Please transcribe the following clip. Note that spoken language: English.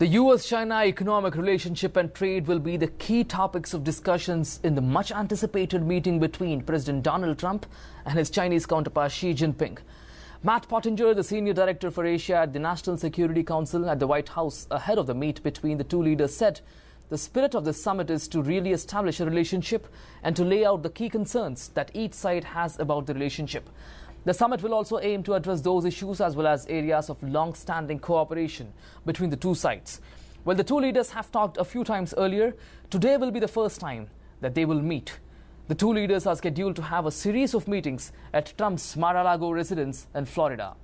The US China economic relationship and trade will be the key topics of discussions in the much anticipated meeting between President Donald Trump and his Chinese counterpart Xi Jinping. Matt Pottinger, the senior director for Asia at the National Security Council at the White House, ahead of the meet between the two leaders, said the spirit of this summit is to really establish a relationship and to lay out the key concerns that each side has about the relationship. The summit will also aim to address those issues as well as areas of long-standing cooperation between the two sides. Well, the two leaders have talked a few times earlier. Today will be the first time that they will meet. The two leaders are scheduled to have a series of meetings at Trump's Mar-a-Lago residence in Florida.